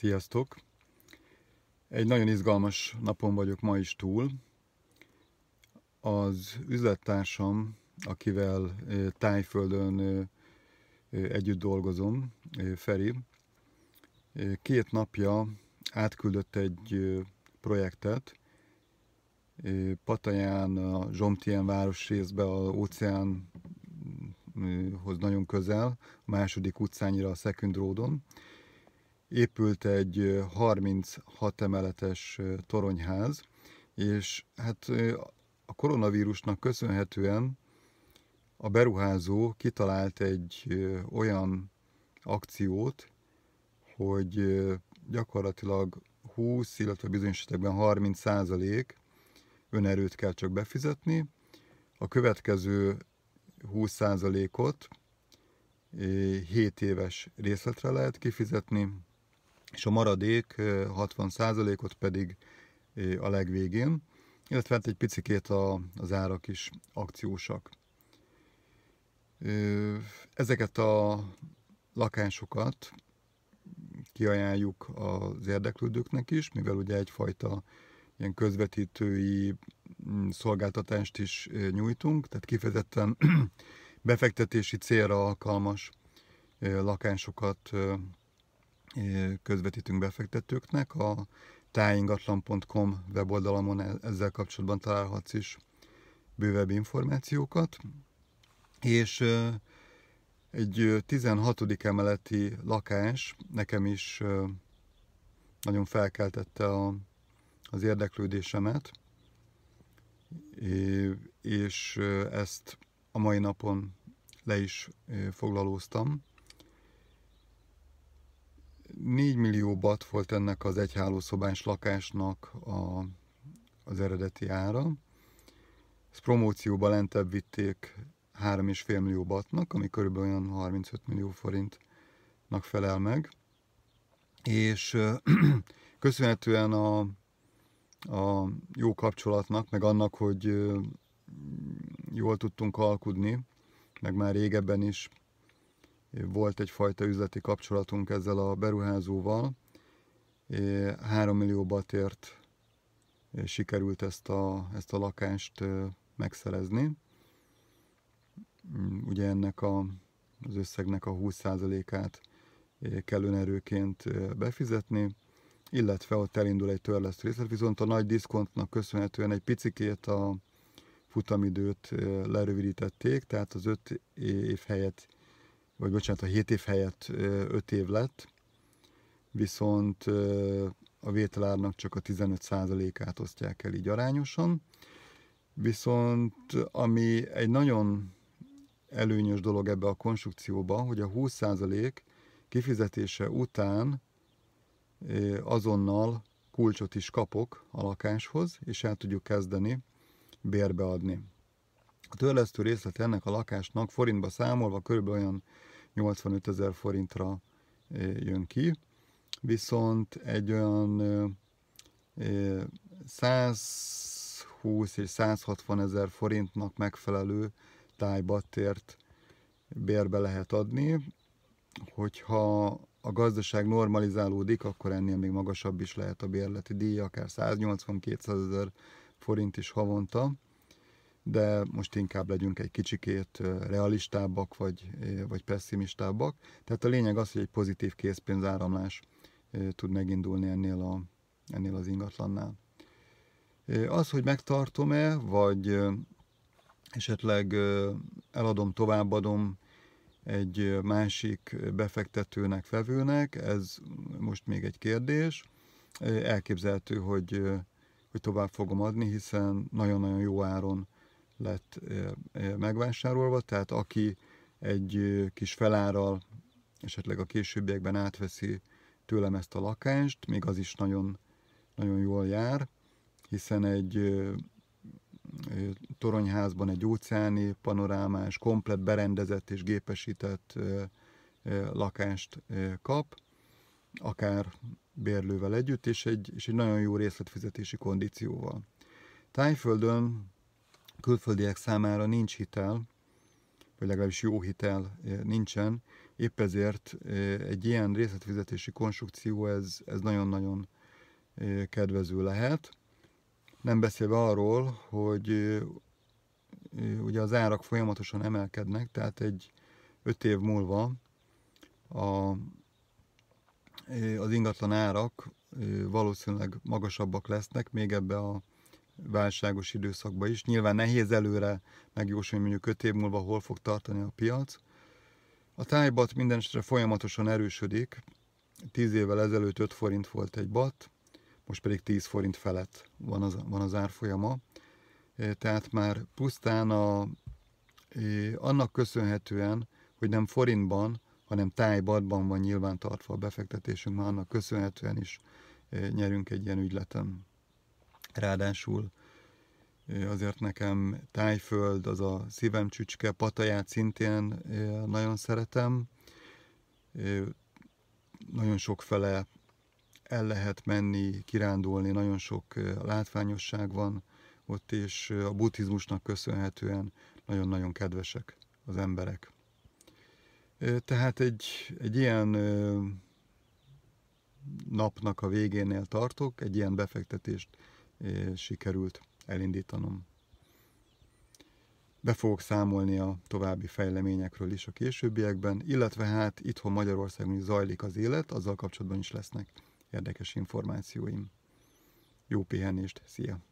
Sziasztok! Egy nagyon izgalmas napon vagyok ma is túl. Az üzlettársam, akivel tájföldön együtt dolgozom, Feri, két napja átküldött egy projektet Pataján, a Zsomtien város részbe, a óceánhoz nagyon közel, a második utcányira a Second Roadon, épült egy 36 emeletes toronyház, és hát a koronavírusnak köszönhetően a beruházó kitalált egy olyan akciót, hogy gyakorlatilag 20, illetve bizonyos esetekben 30 százalék önerőt kell csak befizetni, a következő 20 százalékot 7 éves részletre lehet kifizetni, és a maradék 60%-ot pedig a legvégén, illetve hát egy picikét a, az árak is akciósak. Ezeket a lakásokat kiajánljuk az érdeklődőknek is, mivel ugye egyfajta ilyen közvetítői mm, szolgáltatást is nyújtunk, tehát kifejezetten befektetési célra alkalmas lakásokat közvetítünk befektetőknek. A tájingatlan.com weboldalamon e-, ezzel kapcsolatban találhatsz is bővebb információkat. És egy 16. emeleti lakás nekem is nagyon felkeltette a, az érdeklődésemet, és ezt a mai napon le is foglalóztam. 4 millió bat volt ennek az egy hálószobás lakásnak a, az eredeti ára. Ezt promócióba lentebb vitték 3,5 millió batnak, ami körülbelül olyan 35 millió forintnak felel meg. És köszönhetően a, a jó kapcsolatnak, meg annak, hogy jól tudtunk alkudni, meg már régebben is volt egyfajta üzleti kapcsolatunk ezzel a beruházóval. 3 millióba tért sikerült ezt a, ezt a lakást megszerezni. Mm, ugye ennek a, az összegnek a 20%-át kell önerőként befizetni, illetve ott elindul egy törlesztő részlet, viszont a nagy diszkontnak köszönhetően egy picikét a futamidőt lerövidítették, tehát az 5 év helyett vagy bocsánat, a 7 év helyett 5 év lett, viszont a vételárnak csak a 15%-át osztják el így arányosan. Viszont ami egy nagyon előnyös dolog ebbe a konstrukcióba, hogy a 20% kifizetése után azonnal kulcsot is kapok a lakáshoz, és el tudjuk kezdeni bérbeadni. A törlesztő részlet ennek a lakásnak forintba számolva kb. olyan 85 ezer forintra eh, jön ki, viszont egy olyan 120 eh, eh, és 160 ezer forintnak megfelelő tájbattért bérbe lehet adni, hogyha a gazdaság normalizálódik, akkor ennél még magasabb is lehet a bérleti díj, akár 180-200 ezer forint is havonta de most inkább legyünk egy kicsikét realistábbak, vagy, vagy pessimistábbak. Tehát a lényeg az, hogy egy pozitív készpénzáramlás tud megindulni ennél, a, ennél az ingatlannál. Az, hogy megtartom-e, vagy esetleg eladom, továbbadom egy másik befektetőnek, vevőnek, ez most még egy kérdés. Elképzelhető, hogy, hogy tovább fogom adni, hiszen nagyon-nagyon jó áron lett megvásárolva, tehát aki egy kis felárral esetleg a későbbiekben átveszi tőlem ezt a lakást, még az is nagyon, nagyon jól jár, hiszen egy toronyházban egy óceáni, panorámás, komplet berendezett és gépesített lakást kap, akár bérlővel együtt, és egy, és egy nagyon jó részletfizetési kondícióval. Tájföldön külföldiek számára nincs hitel, vagy legalábbis jó hitel eh, nincsen, épp ezért eh, egy ilyen részletfizetési konstrukció ez, ez nagyon-nagyon eh, kedvező lehet. Nem beszélve arról, hogy ugye az árak folyamatosan emelkednek, tehát egy öt év múlva a, az ingatlan árak valószínűleg magasabbak lesznek, még ebbe a válságos időszakban is. Nyilván nehéz előre megjósolni, mondjuk 5 év múlva hol fog tartani a piac. A tájbat minden esetre folyamatosan erősödik. 10 évvel ezelőtt 5 forint volt egy bat, most pedig 10 forint felett van az, van az árfolyama. E, tehát már pusztán a, e, annak köszönhetően, hogy nem forintban, hanem tájbatban van nyilván tartva a befektetésünk, már annak köszönhetően is e, nyerünk egy ilyen ügyleten. Ráadásul azért nekem tájföld, az a szívem csücske, pataját szintén nagyon szeretem. Nagyon sok fele el lehet menni, kirándulni, nagyon sok látványosság van ott, és a buddhizmusnak köszönhetően nagyon-nagyon kedvesek az emberek. Tehát egy, egy ilyen napnak a végénél tartok, egy ilyen befektetést Eh, sikerült elindítanom. Be fogok számolni a további fejleményekről is a későbbiekben, illetve hát itthon Magyarországon is zajlik az élet, azzal kapcsolatban is lesznek érdekes információim. Jó pihenést, szia!